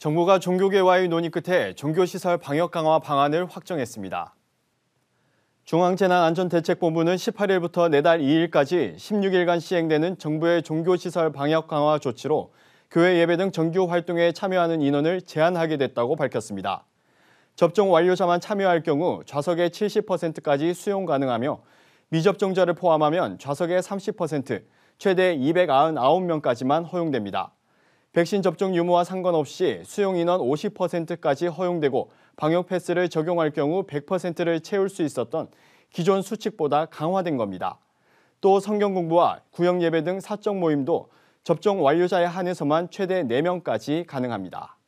정부가 종교계와의 논의 끝에 종교시설 방역 강화 방안을 확정했습니다. 중앙재난안전대책본부는 18일부터 내달 2일까지 16일간 시행되는 정부의 종교시설 방역 강화 조치로 교회 예배 등 정규 활동에 참여하는 인원을 제한하게 됐다고 밝혔습니다. 접종 완료자만 참여할 경우 좌석의 70%까지 수용 가능하며 미접종자를 포함하면 좌석의 30%, 최대 299명까지만 허용됩니다. 백신 접종 유무와 상관없이 수용 인원 50%까지 허용되고 방역 패스를 적용할 경우 100%를 채울 수 있었던 기존 수칙보다 강화된 겁니다. 또 성경 공부와 구역 예배 등 사적 모임도 접종 완료자에 한해서만 최대 4명까지 가능합니다.